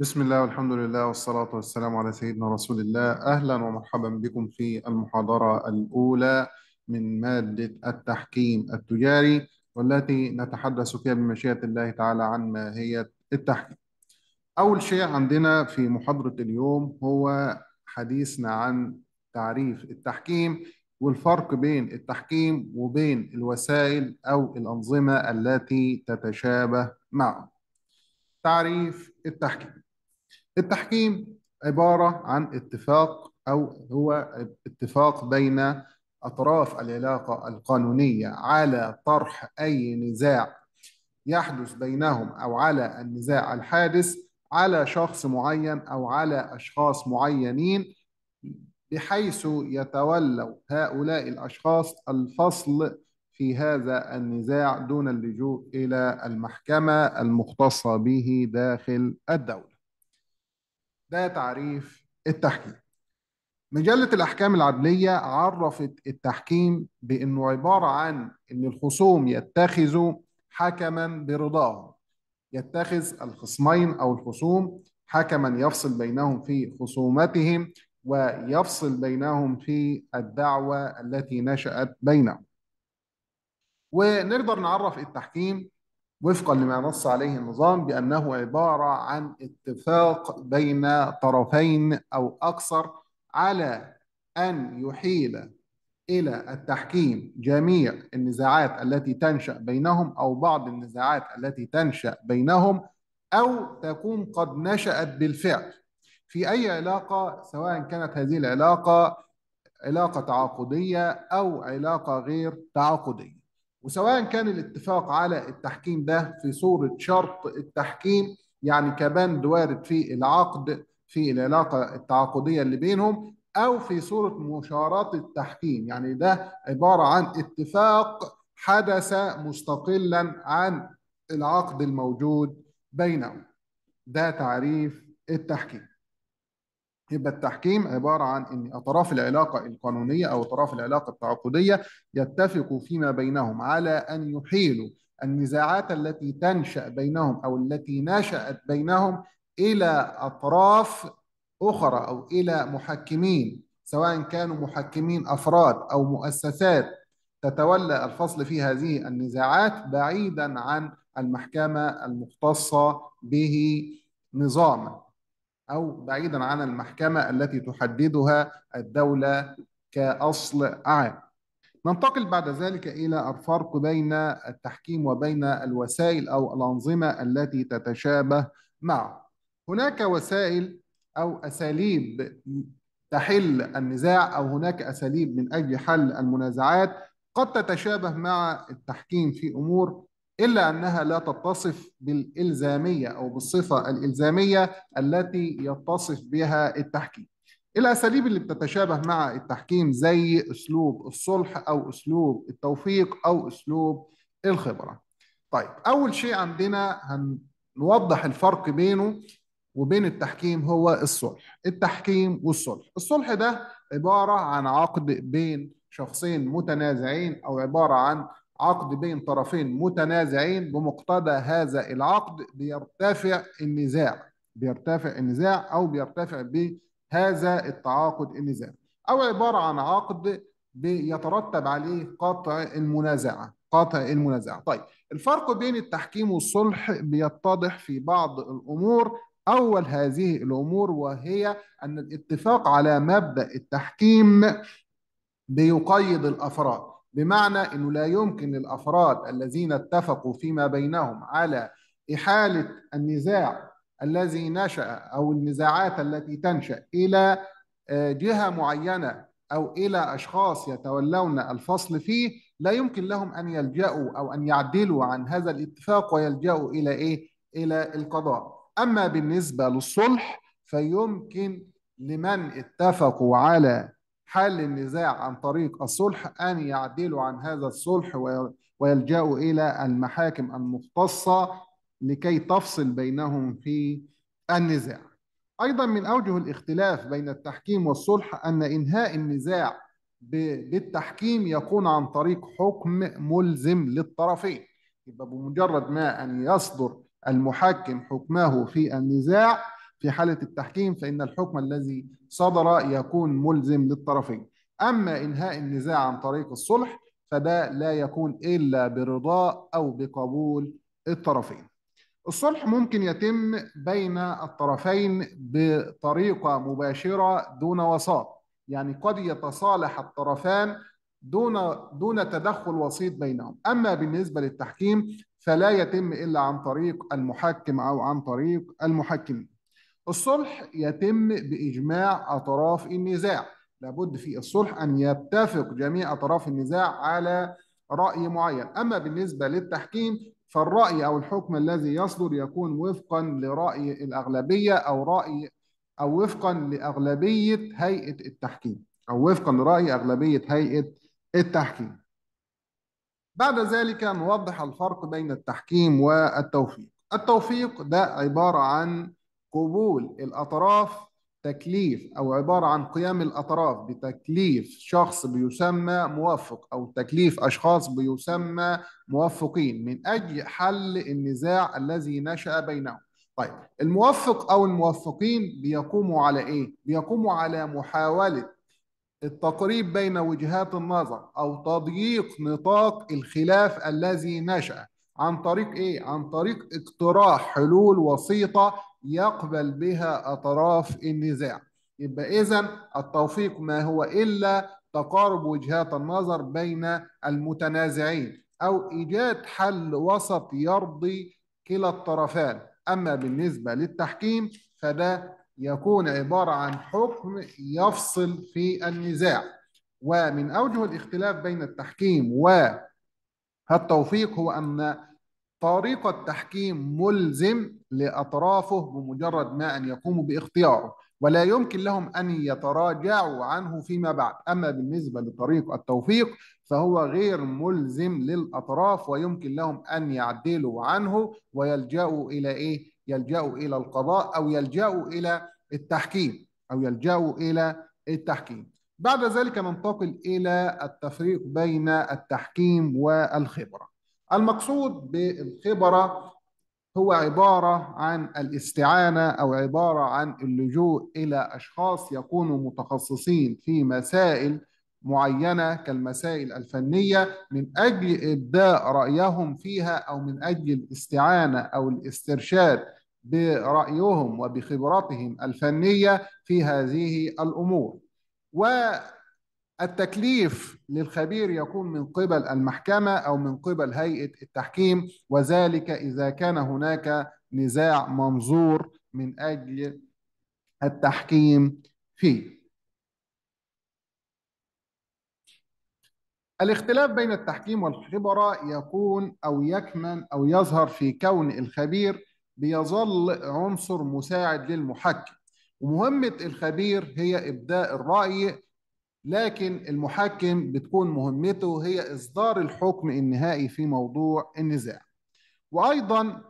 بسم الله والحمد لله والصلاة والسلام على سيدنا رسول الله أهلا ومرحبا بكم في المحاضرة الأولى من مادة التحكيم التجاري والتي نتحدث فيها بمشيئة الله تعالى عن ماهية التحكيم أول شيء عندنا في محاضرة اليوم هو حديثنا عن تعريف التحكيم والفرق بين التحكيم وبين الوسائل أو الأنظمة التي تتشابه معه تعريف التحكيم التحكيم عبارة عن اتفاق أو هو اتفاق بين أطراف العلاقة القانونية على طرح أي نزاع يحدث بينهم أو على النزاع الحادث على شخص معين أو على أشخاص معينين بحيث يتولوا هؤلاء الأشخاص الفصل في هذا النزاع دون اللجوء إلى المحكمة المختصة به داخل الدولة ده تعريف التحكيم مجلة الأحكام العدلية عرفت التحكيم بأنه عبارة عن أن الخصوم يتخذوا حكما برضاهم يتخذ الخصمين أو الخصوم حكما يفصل بينهم في خصومتهم ويفصل بينهم في الدعوة التي نشأت بينهم ونقدر نعرف التحكيم وفقا لما نص عليه النظام بأنه عبارة عن اتفاق بين طرفين أو أكثر على أن يحيل إلى التحكيم جميع النزاعات التي تنشأ بينهم أو بعض النزاعات التي تنشأ بينهم أو تكون قد نشأت بالفعل في أي علاقة سواء كانت هذه العلاقة علاقة تعاقدية أو علاقة غير تعاقدية وسواء كان الاتفاق على التحكيم ده في صورة شرط التحكيم يعني كبند وارد في العقد في العلاقة التعاقدية اللي بينهم أو في صورة مشارات التحكيم يعني ده عبارة عن اتفاق حدث مستقلا عن العقد الموجود بينهم ده تعريف التحكيم يبقى التحكيم عبارة عن أن أطراف العلاقة القانونية أو أطراف العلاقة التعاقدية يتفقوا فيما بينهم على أن يحيلوا النزاعات التي تنشأ بينهم أو التي نشأت بينهم إلى أطراف أخرى أو إلى محكمين سواء كانوا محكمين أفراد أو مؤسسات تتولى الفصل في هذه النزاعات بعيدا عن المحكمة المختصة به نظاما أو بعيدا عن المحكمة التي تحددها الدولة كأصل عام ننتقل بعد ذلك إلى الفرق بين التحكيم وبين الوسائل أو الأنظمة التي تتشابه معه هناك وسائل أو أساليب تحل النزاع أو هناك أساليب من أجل حل المنازعات قد تتشابه مع التحكيم في أمور إلا أنها لا تتصف بالإلزامية أو بالصفة الإلزامية التي يتصف بها التحكيم الأساليب اللي بتتشابه مع التحكيم زي أسلوب الصلح أو أسلوب التوفيق أو أسلوب الخبرة طيب أول شيء عندنا هنوضح الفرق بينه وبين التحكيم هو الصلح التحكيم والصلح الصلح ده عبارة عن عقد بين شخصين متنازعين أو عبارة عن عقد بين طرفين متنازعين بمقتضى هذا العقد بيرتفع النزاع بيرتفع النزاع او بيرتفع بهذا التعاقد النزاع او عباره عن عقد بيترتب عليه قطع المنازعه قطع المنازعه طيب الفرق بين التحكيم والصلح بيتضح في بعض الامور اول هذه الامور وهي ان الاتفاق على مبدا التحكيم بيقيد الافراد بمعنى انه لا يمكن للافراد الذين اتفقوا فيما بينهم على احاله النزاع الذي نشا او النزاعات التي تنشا الى آه، جهه معينه او الى اشخاص يتولون الفصل فيه لا يمكن لهم ان يلجاوا او ان يعدلوا عن هذا الاتفاق ويلجاوا الى ايه؟ الى القضاء. اما بالنسبه للصلح فيمكن لمن اتفقوا على حل النزاع عن طريق الصلح أن يعدلوا عن هذا الصلح ويلجأوا إلى المحاكم المختصة لكي تفصل بينهم في النزاع أيضا من أوجه الاختلاف بين التحكيم والصلح أن إنهاء النزاع بالتحكيم يكون عن طريق حكم ملزم للطرفين يبقى بمجرد ما أن يصدر المحكم حكمه في النزاع في حالة التحكيم فإن الحكم الذي صدر يكون ملزم للطرفين أما إنهاء النزاع عن طريق الصلح فده لا يكون إلا برضاء أو بقبول الطرفين الصلح ممكن يتم بين الطرفين بطريقة مباشرة دون وساط يعني قد يتصالح الطرفان دون دون تدخل وسيط بينهم أما بالنسبة للتحكيم فلا يتم إلا عن طريق المحكم أو عن طريق المحكمين الصلح يتم بإجماع أطراف النزاع لابد في الصلح أن يتفق جميع أطراف النزاع على رأي معين أما بالنسبة للتحكيم فالرأي أو الحكم الذي يصدر يكون وفقا لرأي الأغلبية أو رأي أو وفقا لأغلبية هيئة التحكيم أو وفقا لرأي أغلبية هيئة التحكيم بعد ذلك نوضح الفرق بين التحكيم والتوفيق التوفيق ده عبارة عن قبول الأطراف تكليف أو عبارة عن قيام الأطراف بتكليف شخص بيسمى موفق أو تكليف أشخاص بيسمى موفقين من أجل حل النزاع الذي نشأ بينهم طيب الموفق أو الموفقين بيقوموا على إيه؟ بيقوموا على محاولة التقريب بين وجهات النظر او تضييق نطاق الخلاف الذي نشا عن طريق ايه؟ عن طريق اقتراح حلول وسيطه يقبل بها اطراف النزاع. يبقى اذا التوفيق ما هو الا تقارب وجهات النظر بين المتنازعين او ايجاد حل وسط يرضي كلا الطرفان. اما بالنسبه للتحكيم فده يكون عباره عن حكم يفصل في النزاع. ومن اوجه الاختلاف بين التحكيم و التوفيق هو أن طريقة تحكيم ملزم لأطرافه بمجرد ما أن يقوموا باختياره ولا يمكن لهم أن يتراجعوا عنه فيما بعد أما بالنسبة لطريق التوفيق فهو غير ملزم للأطراف ويمكن لهم أن يعدلوا عنه ويلجأوا إلى إيه؟ يلجأوا إلى القضاء أو يلجأوا إلى التحكيم أو يلجأوا إلى التحكيم بعد ذلك ننتقل إلى التفريق بين التحكيم والخبرة المقصود بالخبرة هو عبارة عن الاستعانة أو عبارة عن اللجوء إلى أشخاص يكونوا متخصصين في مسائل معينة كالمسائل الفنية من أجل إبداء رأيهم فيها أو من أجل الاستعانة أو الاسترشاد برأيهم وبخبرتهم الفنية في هذه الأمور. و التكليف للخبير يكون من قبل المحكمة أو من قبل هيئة التحكيم وذلك إذا كان هناك نزاع منظور من أجل التحكيم فيه الاختلاف بين التحكيم والخبراء يكون أو يكمن أو يظهر في كون الخبير بيظل عنصر مساعد للمحكم ومهمة الخبير هي إبداء الرأي لكن المحكم بتكون مهمته هي إصدار الحكم النهائي في موضوع النزاع وأيضا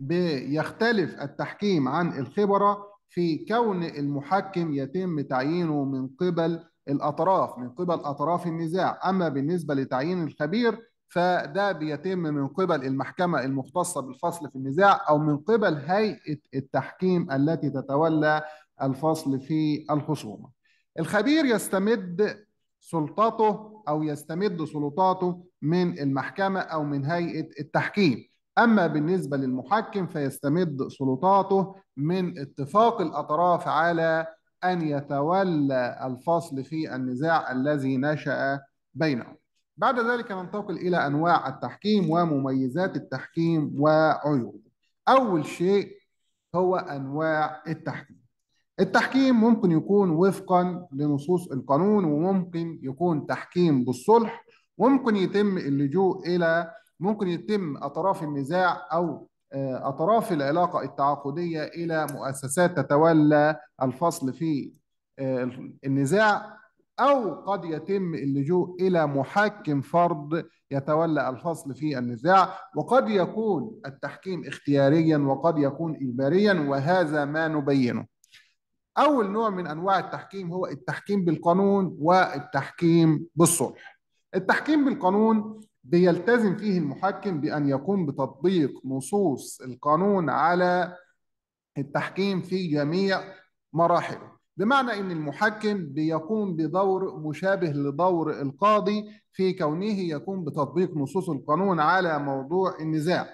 بيختلف التحكيم عن الخبرة في كون المحكم يتم تعيينه من قبل الأطراف من قبل أطراف النزاع أما بالنسبة لتعيين الخبير فده بيتم من قبل المحكمة المختصة بالفصل في النزاع أو من قبل هيئة التحكيم التي تتولى الفصل في الخصومة الخبير يستمد سلطته او يستمد سلطاته من المحكمه او من هيئه التحكيم اما بالنسبه للمحكم فيستمد سلطاته من اتفاق الاطراف على ان يتولى الفصل في النزاع الذي نشا بينهم بعد ذلك ننتقل الى انواع التحكيم ومميزات التحكيم وعيوبه اول شيء هو انواع التحكيم التحكيم ممكن يكون وفقا لنصوص القانون وممكن يكون تحكيم بالصلح وممكن يتم اللجوء الى ممكن يتم اطراف النزاع او اطراف آه، العلاقه التعاقديه الى مؤسسات تتولى الفصل في آه، النزاع او قد يتم اللجوء الى محكم فرد يتولى الفصل في النزاع وقد يكون التحكيم اختياريا وقد يكون اجباريا وهذا ما نبينه أول نوع من أنواع التحكيم هو التحكيم بالقانون والتحكيم بالصلح التحكيم بالقانون بيلتزم فيه المحكم بأن يقوم بتطبيق نصوص القانون على التحكيم في جميع مراحله بمعنى ان المحكم بيقوم بدور مشابه لدور القاضي في كونه يقوم بتطبيق نصوص القانون على موضوع النزاع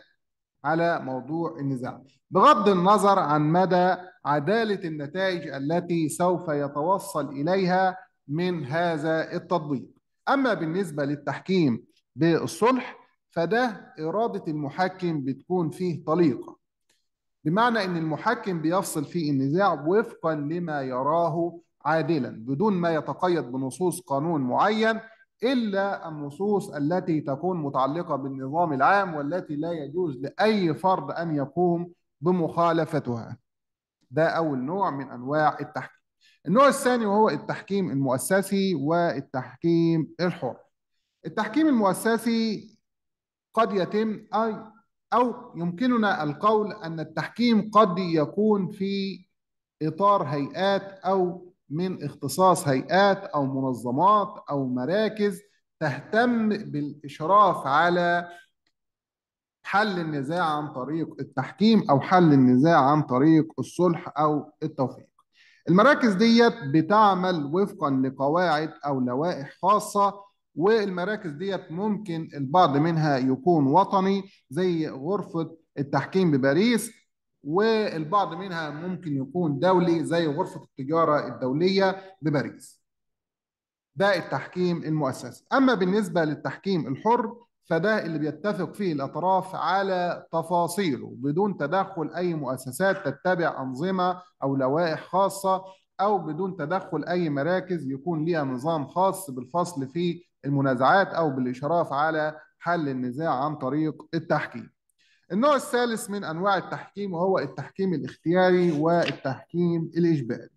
على موضوع النزاع بغض النظر عن مدى عدالة النتائج التي سوف يتوصل إليها من هذا التطبيق أما بالنسبة للتحكيم بالصلح فده إرادة المحكم بتكون فيه طليقة بمعنى أن المحكم بيفصل في النزاع وفقا لما يراه عادلا بدون ما يتقيد بنصوص قانون معين إلا النصوص التي تكون متعلقة بالنظام العام والتي لا يجوز لأي فرد أن يقوم بمخالفتها ده أول نوع من أنواع التحكيم النوع الثاني وهو التحكيم المؤسسي والتحكيم الحر التحكيم المؤسسي قد يتم أي أو يمكننا القول أن التحكيم قد يكون في إطار هيئات أو من اختصاص هيئات او منظمات او مراكز تهتم بالاشراف على حل النزاع عن طريق التحكيم او حل النزاع عن طريق الصلح او التوفيق المراكز ديت بتعمل وفقا لقواعد او لوائح خاصه والمراكز ديت ممكن البعض منها يكون وطني زي غرفه التحكيم بباريس والبعض منها ممكن يكون دولي زي غرفة التجارة الدولية بباريس ده التحكيم المؤسسي أما بالنسبة للتحكيم الحر فده اللي بيتفق فيه الأطراف على تفاصيله بدون تدخل أي مؤسسات تتبع أنظمة أو لوائح خاصة أو بدون تدخل أي مراكز يكون ليها نظام خاص بالفصل في المنازعات أو بالإشراف على حل النزاع عن طريق التحكيم النوع الثالث من انواع التحكيم وهو التحكيم الاختياري والتحكيم الاجباري.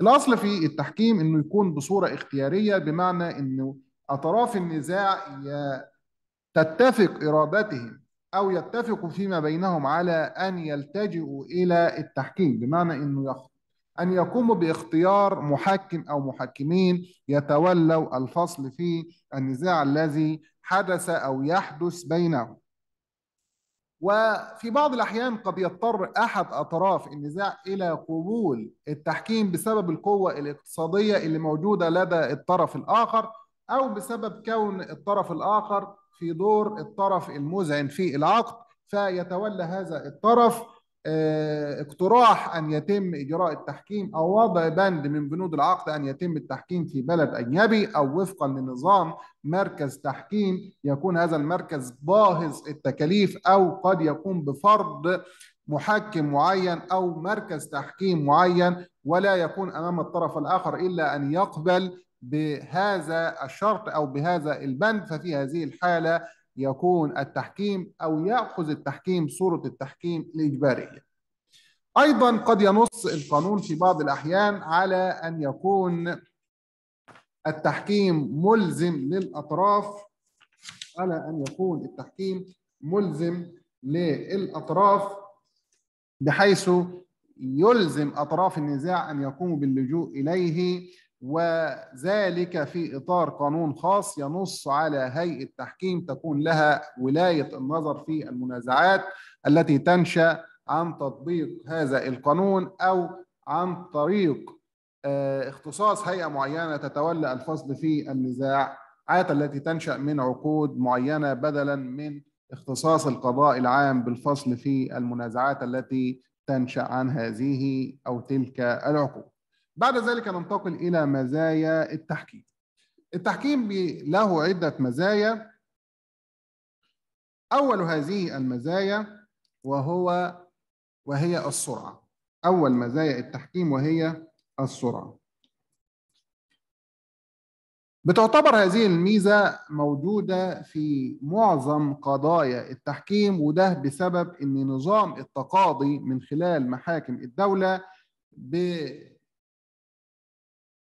الاصل في التحكيم انه يكون بصوره اختياريه بمعنى انه اطراف النزاع تتفق ارادتهم او يتفقوا فيما بينهم على ان يلتجئوا الى التحكيم بمعنى انه يخ... ان يقوموا باختيار محكم او محكمين يتولوا الفصل في النزاع الذي حدث او يحدث بينهم. وفي بعض الأحيان قد يضطر أحد أطراف النزاع إلى قبول التحكيم بسبب القوة الاقتصادية اللي موجودة لدى الطرف الآخر أو بسبب كون الطرف الآخر في دور الطرف المذعن في العقد فيتولى هذا الطرف آه، اقتراح ان يتم اجراء التحكيم او وضع بند من بنود العقد ان يتم التحكيم في بلد اجنبي او وفقا لنظام مركز تحكيم يكون هذا المركز باهظ التكاليف او قد يقوم بفرض محكم معين او مركز تحكيم معين ولا يكون امام الطرف الاخر الا ان يقبل بهذا الشرط او بهذا البند ففي هذه الحاله يكون التحكيم أو يأخذ التحكيم صورة التحكيم الإجبارية أيضا قد ينص القانون في بعض الأحيان على أن يكون التحكيم ملزم للأطراف على أن يكون التحكيم ملزم للأطراف بحيث يلزم أطراف النزاع أن يقوموا باللجوء إليه وذلك في إطار قانون خاص ينص على هيئة تحكيم تكون لها ولاية النظر في المنازعات التي تنشأ عن تطبيق هذا القانون أو عن طريق آه، اختصاص هيئة معينة تتولى الفصل في النزاعات التي تنشأ من عقود معينة بدلا من اختصاص القضاء العام بالفصل في المنازعات التي تنشأ عن هذه أو تلك العقود بعد ذلك ننتقل إلى مزايا التحكيم التحكيم له عدة مزايا أول هذه المزايا وهو وهي السرعة أول مزايا التحكيم وهي السرعة بتعتبر هذه الميزة موجودة في معظم قضايا التحكيم وده بسبب أن نظام التقاضي من خلال محاكم الدولة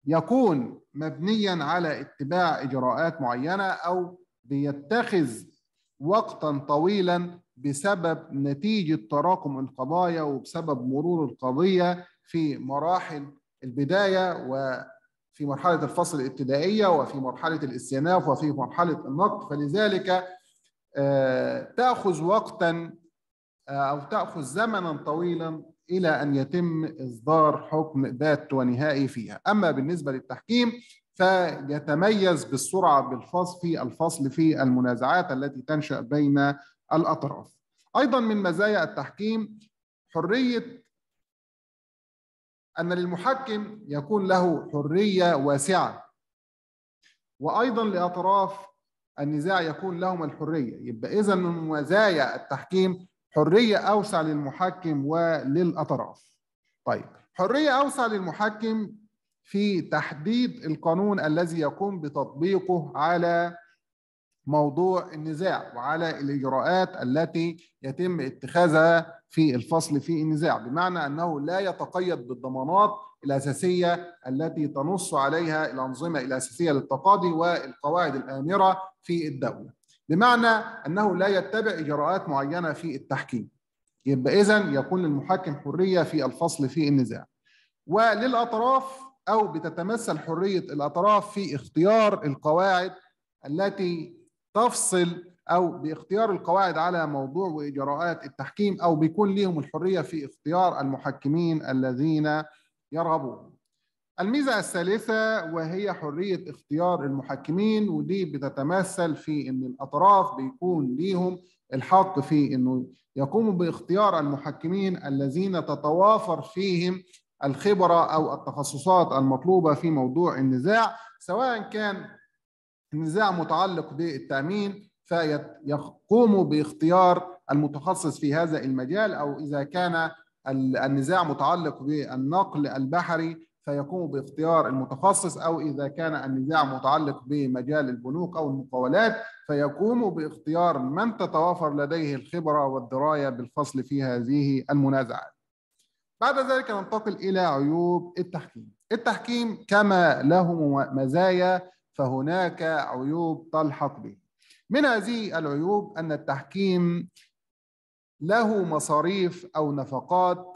يكون مبنيا على اتباع اجراءات معينه او بيتخذ وقتا طويلا بسبب نتيجه تراكم القضايا وبسبب مرور القضيه في مراحل البدايه وفي مرحله الفصل الابتدائيه وفي مرحله الاستئناف وفي مرحله النقد فلذلك آه، تاخذ وقتا آه، او تاخذ زمنا طويلا إلى أن يتم إصدار حكم ذات ونهائي فيها أما بالنسبة للتحكيم فيتميز بالسرعة بالفصل في الفصل في المنازعات التي تنشأ بين الأطراف أيضا من مزايا التحكيم حرية أن للمحكم يكون له حرية واسعة وأيضا لأطراف النزاع يكون لهم الحرية يبقى إذا من مزايا التحكيم حريه اوسع للمحكم وللاطراف. طيب حريه اوسع للمحكم في تحديد القانون الذي يقوم بتطبيقه على موضوع النزاع وعلى الاجراءات التي يتم اتخاذها في الفصل في النزاع بمعنى انه لا يتقيد بالضمانات الاساسيه التي تنص عليها الانظمه الاساسيه للتقاضي والقواعد الامره في الدوله بمعنى انه لا يتبع اجراءات معينه في التحكيم يبقى اذا يكون للمحكم حريه في الفصل في النزاع وللاطراف او بتتمثل حريه الاطراف في اختيار القواعد التي تفصل او باختيار القواعد على موضوع واجراءات التحكيم او بيكون ليهم الحريه في اختيار المحكمين الذين يرغبون الميزة الثالثة وهي حرية اختيار المحكمين ودي بتتمثل في أن الأطراف بيكون ليهم الحق في أنه يقوموا باختيار المحكمين الذين تتوافر فيهم الخبرة أو التخصصات المطلوبة في موضوع النزاع سواء كان النزاع متعلق بالتأمين فيقوموا باختيار المتخصص في هذا المجال أو إذا كان النزاع متعلق بالنقل البحري فيقوم باختيار المتخصص أو إذا كان النزاع متعلق بمجال البنوك أو المقاولات فيقوم باختيار من تتوافر لديه الخبرة والدراية بالفصل في هذه المنازعات بعد ذلك ننتقل إلى عيوب التحكيم التحكيم كما له مزايا فهناك عيوب تلحق به من هذه العيوب أن التحكيم له مصاريف أو نفقات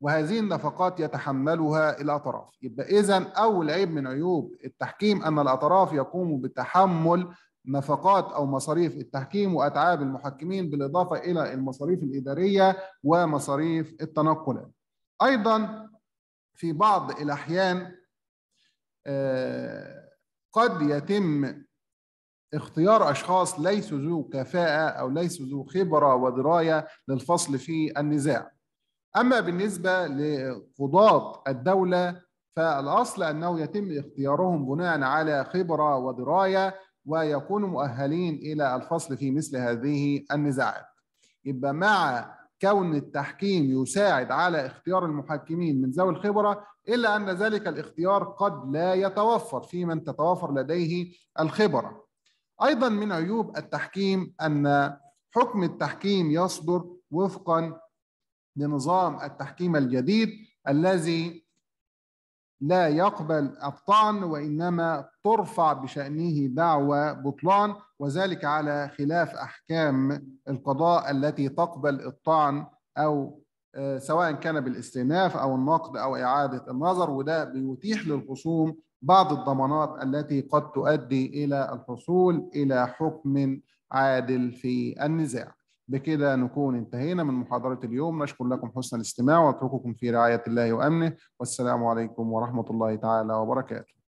وهذه النفقات يتحملها الأطراف يبقى إذا أول عيب من عيوب التحكيم أن الأطراف يقوموا بتحمل نفقات أو مصاريف التحكيم وأتعاب المحكمين بالإضافة إلى المصاريف الإدارية ومصاريف التنقلات أيضا في بعض الأحيان آه، قد يتم اختيار أشخاص ليسوا ذو كفاءة أو ليسوا ذو خبرة ودراية للفصل في النزاع أما بالنسبة لقضاة الدولة فالأصل أنه يتم اختيارهم بناء على خبرة ودراية ويكونوا مؤهلين إلى الفصل في مثل هذه النزاعات يبقى مع كون التحكيم يساعد على اختيار المحكمين من ذوي الخبرة إلا أن ذلك الاختيار قد لا يتوفر في من تتوافر لديه الخبرة أيضا من عيوب التحكيم أن حكم التحكيم يصدر وفقا لنظام التحكيم الجديد الذي لا يقبل الطعن وانما ترفع بشانه دعوى بطلان وذلك على خلاف احكام القضاء التي تقبل الطعن او آه، سواء كان بالاستئناف او النقد او اعاده النظر وده بيتيح للخصوم بعض الضمانات التي قد تؤدي الى الحصول الى حكم عادل في النزاع بكده نكون انتهينا من محاضرة اليوم نشكر لكم حسن الاستماع واترككم في رعاية الله وأمنه والسلام عليكم ورحمة الله تعالى وبركاته